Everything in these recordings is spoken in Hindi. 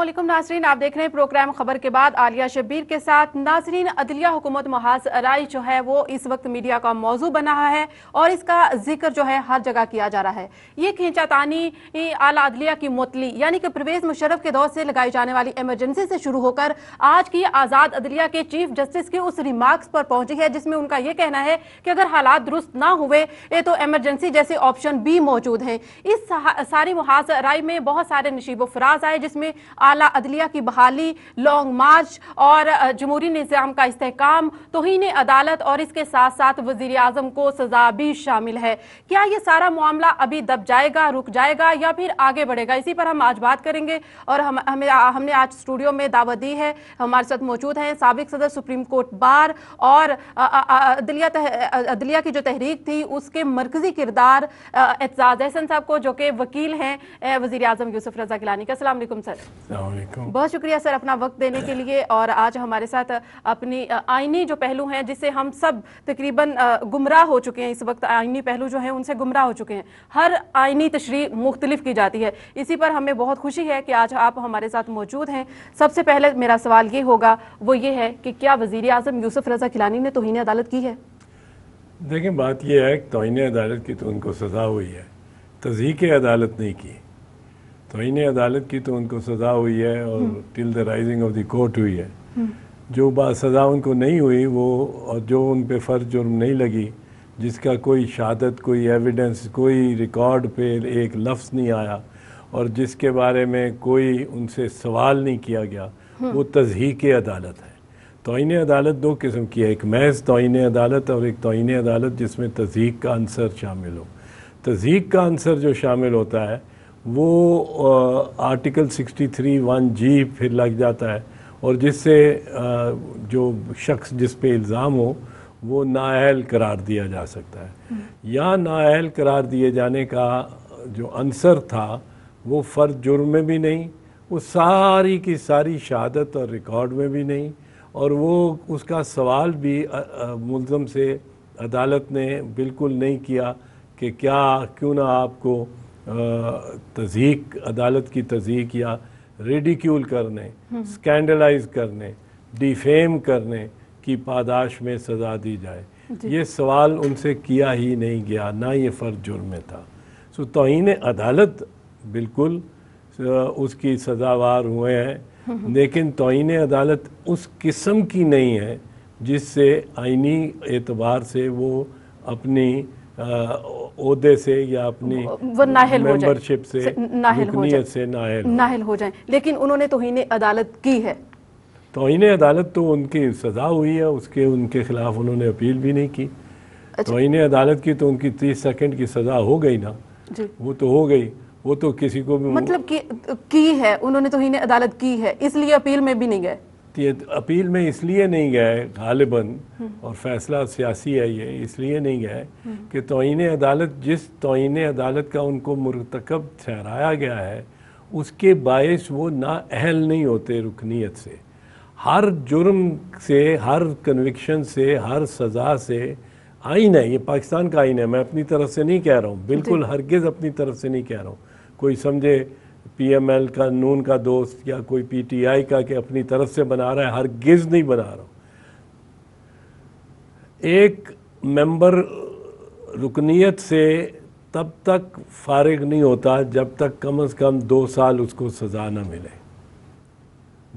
अल्लाम नाजरीन आप देख रहे हैं प्रोग्राम खबर के बाद आलिया शबीर के साथ नाजरीन अदलिया हुकूमत महाज अराई जो है वो इस वक्त मीडिया का मौजू बना रहा है और इसका जिक्र जो है हर जगह किया जा रहा है ये खींचातानी आला अदलिया की मोतली यानी कि परवेज मुशरफ के दौर से लगाई जाने वाली एमरजेंसी से शुरू होकर आज की आज़ाद अदलिया के चीफ जस्टिस के उस रिमार्क्स पर पहुंची है जिसमें उनका यह कहना है कि अगर हालात दुरुस्त ना हुए तो एमरजेंसी जैसे ऑप्शन बी मौजूद हैं इस सारी महाज अराई में बहुत सारे नशीबो फराज आए जिसमें आला अदलिया की बहाली लॉन्ग मार्च और जमहूरी निज़ाम का इस्तेकाम तोहन अदालत और इसके साथ साथ वजीर अजम को सजा भी शामिल है क्या ये सारा मामला अभी दब जाएगा रुक जाएगा या फिर आगे बढ़ेगा इसी पर हम आज बात करेंगे और हम हमें हमने आज स्टूडियो में दावत दी है हमारे साथ मौजूद हैं सबक सदर सुप्रीम कोर्ट बार और अदलिया अदलिया की जो तहरीक थी उसके मरकजी किरदार एतजाज एहसन साहब को जो कि वकील हैं वजी अजम यूसुफ रजा गिलानी का असल सर बहुत शुक्रिया सर अपना वक्त देने के लिए और आज हमारे साथ अपनी आइनी जो पहलू हैं जिससे हम सब तकरीबन गुमराह हो चुके हैं इस वक्त आईनी पहलू जो हैं उनसे गुमराह हो चुके हैं हर आइनी तशरी मुख्तलिफ की जाती है इसी पर हमें बहुत खुशी है कि आज आप हमारे साथ मौजूद हैं सबसे पहले मेरा सवाल ये होगा वो ये है कि क्या वजीर अजम यूसुफ रजा खिलानी ने तोहनी अदालत की है देखिए बात यह है तोहनी अदालत की तो उनको सजा हुई है तजीक अदालत नहीं की तोहन अदालत की तो उनको सज़ा हुई है और till the rising of the court हुई है हम्म। जो बात सज़ा उनको नहीं हुई वो और जो उन पर फ़र्ज जुर्म नहीं लगी जिसका कोई शहादत कोई एविडेंस कोई रिकॉर्ड पे एक लफ्स नहीं आया और जिसके बारे में कोई उनसे सवाल नहीं किया गया हम्म। वो तजहीक अदालत है तोहन अदालत दो किस्म की है एक महज तोहन अदालत और एक तोहन अदालत जिसमें तजहीक का आंसर शामिल हो तजहीक का आंसर जो शामिल होता है वो आ, आर्टिकल 63 वन जी फिर लग जाता है और जिससे जो शख्स जिस पे इल्ज़ाम हो वो नाअहल करार दिया जा सकता है हम्म। या नाअहल करार दिए जाने का जो अंसर था वो फ़र्द जुर्म में भी नहीं वो सारी की सारी शहादत और रिकॉर्ड में भी नहीं और वो उसका सवाल भी मुलम से अदालत ने बिल्कुल नहीं किया कि क्या क्यों ना आपको तजीक अदालत की तजीक या रेडिक्यूल करने हम्म। स्कैंडलाइज करने डिफेम करने की पादाश में सज़ा दी जाए ये सवाल उनसे किया ही नहीं गया ना ये फ़र्ज जुर्म में था सो तो अदालत बिल्कुल उसकी सजावार हुए हैं हम्म। लेकिन तोहन अदालत उस किस्म की नहीं है जिससे आइनी एतबार से वो अपनी अहदे से या अपनी वो नाहल मेंबरशिप से नाहल हो से नाहल नाहल हो जाए लेकिन उन्होंने तोहन अदालत की है तो तोहन अदालत तो उनकी सज़ा हुई है उसके उनके खिलाफ उन्होंने अपील भी नहीं की अच्छा। तोहन अदालत की तो उनकी तीस सेकंड की सज़ा हो गई ना वो तो हो गई वो तो किसी को भी मतलब की, की है उन्होंने तोहन अदालत की है इसलिए अपील में भी नहीं गए ये अपील में इसलिए नहीं गए गालिबन हम्म। और फैसला सियासी है ये इसलिए नहीं गए हम्म। कि तोइन अदालत जिस तोइन अदालत का उनको मरतकब ठहराया गया है उसके बायस वो ना अहल नहीं होते रुकनीत से हर जुर्म से हर कन्विक्शन से हर सज़ा से आइन है ये पाकिस्तान का आइन है मैं अपनी तरफ से नहीं कह रहा हूँ बिल्कुल हरगिज़ अपनी तरफ से नहीं कह रहा हूँ कोई समझे पीएमएल का नून का दोस्त या कोई पीटीआई का कि अपनी तरफ से बना रहा है हर गिज नहीं बना रहा एक मेंबर रुकनीत से तब तक फारिग नहीं होता जब तक कम से कम दो साल उसको सज़ा ना मिले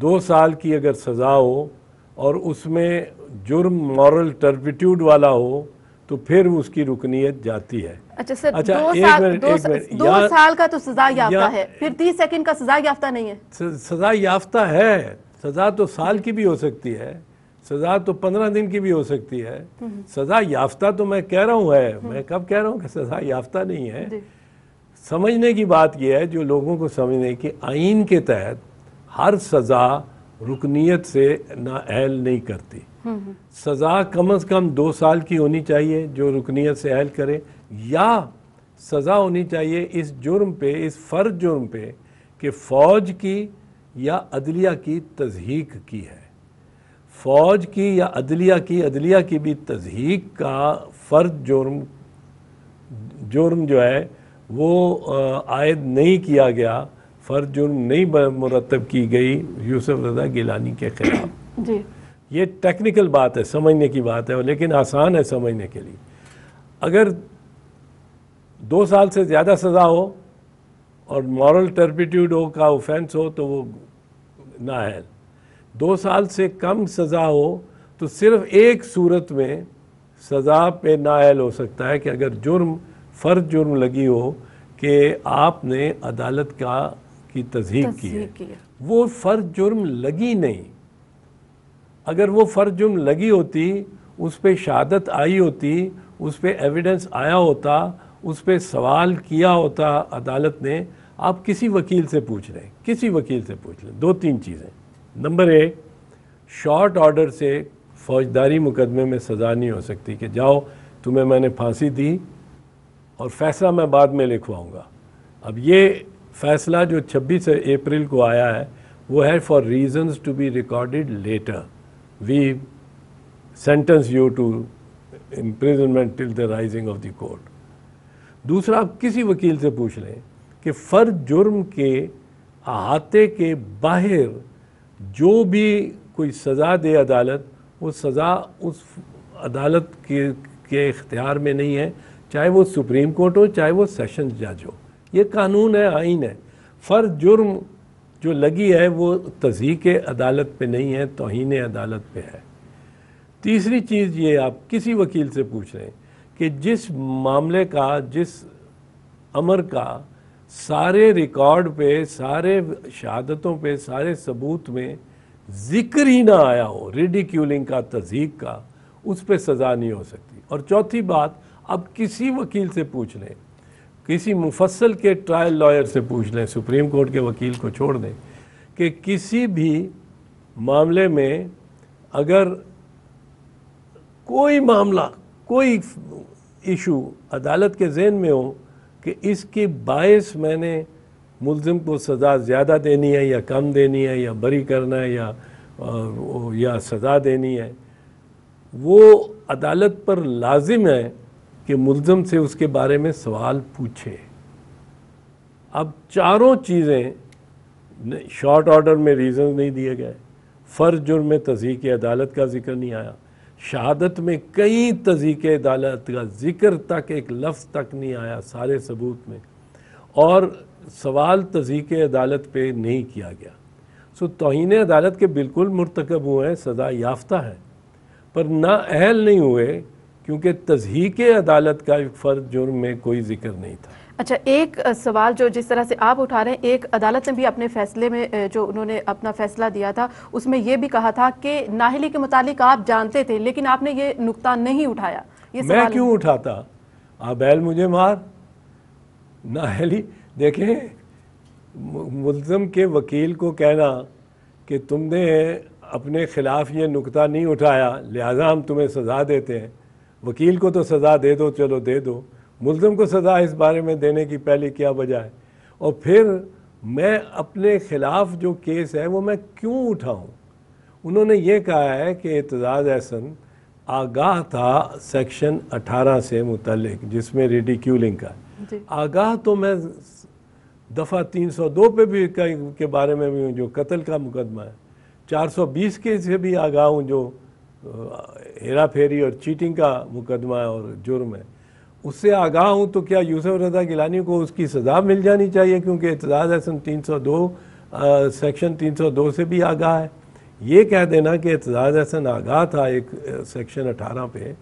दो साल की अगर सज़ा हो और उसमें जुर्म मॉरल टर्पिट्यूड वाला हो तो फिर उसकी रुकनीत जाती है अच्छा सर अच्छा दो साल, मिनट, दो, मिनट, दो या, साल का तो सजा याफ्ता या, है फिर तीस सेकंड का सजा याफ्ता नहीं है सजा याफ्ता है सजा तो साल की भी हो सकती है सजा तो पंद्रह दिन की भी हो सकती है हम्म। सजा याफ्ता तो मैं कह रहा हूँ है हम्म। मैं कब कह रहा हूँ कि सजा याफ्ता नहीं है समझने की बात यह है जो लोगों को समझने की आइन के तहत हर सज़ा रुकनीत से ना अहल नहीं करती हम्म, हम्म। सज़ा कम अज़ कम दो साल की होनी चाहिए जो रुकनीत से अहल करे या सज़ा होनी चाहिए इस जुर्म पे इस फ़र्ज जुर्म पे कि फ़ौज की या अदलिया की तजहीक की है फ़ौज की या अदलिया की अदलिया की भी तजहीक का फ़र्ज जुर्म जुर्म जो है वो आयद नहीं किया गया फ़र्ज जुर्म नहीं मुरतब की गई यूसुफ रजा गिलानी के खिलाफ जी ये टेक्निकल बात है समझने की बात है लेकिन आसान है समझने के लिए अगर दो साल से ज़्यादा सज़ा हो और मॉरल टर्पिट्यूड हो का ऑफेंस हो तो वो ना है दो साल से कम सज़ा हो तो सिर्फ एक सूरत में सज़ा पे नायल हो सकता है कि अगर जुर्म फ़र्ज जुर्म लगी हो कि आपने अदालत का की तस्दीक की है वो फ़र्ज जुर्म लगी नहीं अगर वो फ़र्ज जुर्म लगी होती उस पर शहादत आई होती उस पर एविडेंस आया होता उस पर सवाल किया होता अदालत ने आप किसी वकील से पूछ रहे हैं किसी वकील से पूछ लें दो तीन चीज़ें नंबर एक शॉर्ट ऑर्डर से फौजदारी मुकदमे में सज़ा नहीं हो सकती कि जाओ तुम्हें मैंने फांसी दी और फैसला मैं बाद में लिखवाऊंगा अब ये फैसला जो 26 अप्रैल को आया है वो है for reasons to be recorded later we sentence you to imprisonment till the rising of the court दूसरा आप किसी वकील से पूछ लें कि फ़र्ज जुर्म के अहाते के बाहर जो भी कोई सज़ा दे अदालत वो सज़ा उस अदालत के के इख्तियार में नहीं है चाहे वो सुप्रीम कोर्ट हो चाहे वो सेशन जज हो ये कानून है आइन है फ़र्ज जुर्म जो लगी है वो तजीक अदालत पे नहीं है तोहन अदालत पे है तीसरी चीज़ ये आप किसी वकील से पूछ रहे हैं कि जिस मामले का जिस अमर का सारे रिकॉर्ड पे सारे शहादतों पे सारे सबूत में जिक्र ही ना आया हो रिडिक्यूलिंग का तजीक का उस पर सज़ा नहीं हो सकती और चौथी बात अब किसी वकील से पूछ लें किसी मुफसल के ट्रायल लॉयर से पूछ लें सुप्रीम कोर्ट के वकील को छोड़ दें कि किसी भी मामले में अगर कोई मामला कोई इशू अदालत के जेन में हो कि इसके बायस मैंने मुलजिम को सज़ा ज़्यादा देनी है या कम देनी है या बरी करना है या या सज़ा देनी है वो अदालत पर लाजिम है कि मुलजम से उसके बारे में सवाल पूछे अब चारों चीज़ें शॉर्ट ऑर्डर में रीज़न नहीं दिए गए फ़र्ज जुर्म में तजीक अदालत का जिक्र नहीं आया शहादत में कई तजीक अदालत का जिक्र तक एक लफ्ज़ तक नहीं आया सारे सबूत में और सवाल तजीक अदालत पे नहीं किया गया सो तोहन अदालत के बिल्कुल मरतकब हुए हैं सज़ा याफ्ता है पर ना अहल नहीं हुए क्योंकि तजहीक अदालत का एक फ़र्द जुर्म में कोई जिक्र नहीं था अच्छा एक सवाल जो जिस तरह से आप उठा रहे हैं एक अदालत ने भी अपने फैसले में जो उन्होंने अपना फैसला दिया था उसमें यह भी कहा था कि नाहली के मुतालिक आप जानते थे लेकिन आपने ये नुकता नहीं उठाया ये मैं क्यों उठाता आ बैल मुझे मार नाहली देखें मुलम के वकील को कहना कि तुमने अपने खिलाफ ये नुकता नहीं उठाया लिहाजा हम तुम्हें सजा देते हैं वकील को तो सज़ा दे दो चलो दे दो मुलम को सज़ा इस बारे में देने की पहले क्या वजह है और फिर मैं अपने ख़िलाफ़ जो केस है वो मैं क्यों उठाऊं उन्होंने ये कहा है कि एतजाज़ एहसन आगाह था सेक्शन 18 से मुतलक जिसमें रेडिक्यूलिंग का आगाह तो मैं दफ़ा 302 पे भी के बारे में भी हूँ जो कत्ल का मुकदमा है 420 के से भी आगाह हूँ जो हेरा फेरी और चीटिंग का मुकदमा और जुर्म है उससे आगाह हूँ तो क्या यूसुफ रजा गिलानी को उसकी सज़ा मिल जानी चाहिए क्योंकि एतजाज़ तीन 302 दो सेक्शन 302 से भी आगाह है ये कह देना कि एतजाज़ हसन आगाह था एक सेक्शन 18 पे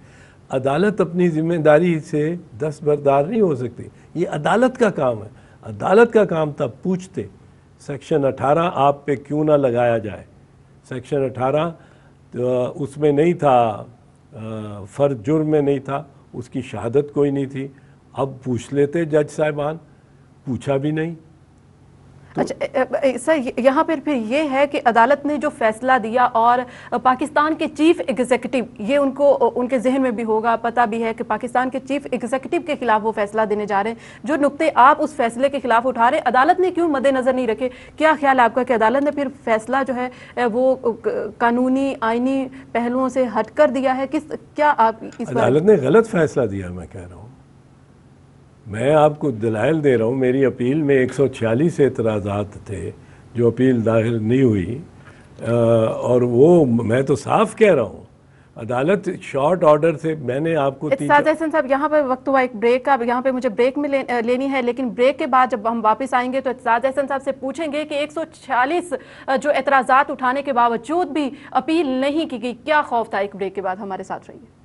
अदालत अपनी जिम्मेदारी से दस्तबरदार नहीं हो सकती ये अदालत का काम है अदालत का काम था पूछते सेक्शन 18 आप पे क्यों ना लगाया जाए सेक्शन अठारह तो उसमें नहीं था फ़र्ज जुर्म में नहीं था उसकी शहादत कोई नहीं थी अब पूछ लेते जज साहबान पूछा भी नहीं अच्छा सर यहाँ पर फिर ये है कि अदालत ने जो फैसला दिया और पाकिस्तान के चीफ एग्जीक्यूटिव ये उनको उनके जहन में भी होगा पता भी है कि पाकिस्तान के चीफ एग्जीक्यूटिव के खिलाफ वो फैसला देने जा रहे हैं जो नुकते आप उस फैसले के खिलाफ उठा रहे अदालत ने क्यों मद्देनजर नहीं रखे क्या ख्याल है आपका कि अदालत ने फिर फैसला जो है वो कानूनी आइनी पहलुओं से हट कर दिया है किस क्या आप इस अदालत ने गलत फैसला दिया मैं कह रहा हूँ मैं आपको दलाइल दे रहा हूँ मेरी अपील में 146 एतराज़ात थे जो अपील दाखिल नहीं हुई आ, और वो मैं तो साफ कह रहा हूँ अदालत शॉर्ट ऑर्डर से मैंने आपको साहब यहाँ पर वक्त हुआ एक ब्रेक का यहाँ पे मुझे ब्रेक में ले, लेनी है लेकिन ब्रेक के बाद जब हम वापस आएंगे तो इतजाज एहसन साहब से पूछेंगे कि 146 जो एतराज़ात उठाने के बावजूद भी अपील नहीं की गई क्या खौफ था एक ब्रेक के बाद हमारे साथ रहिए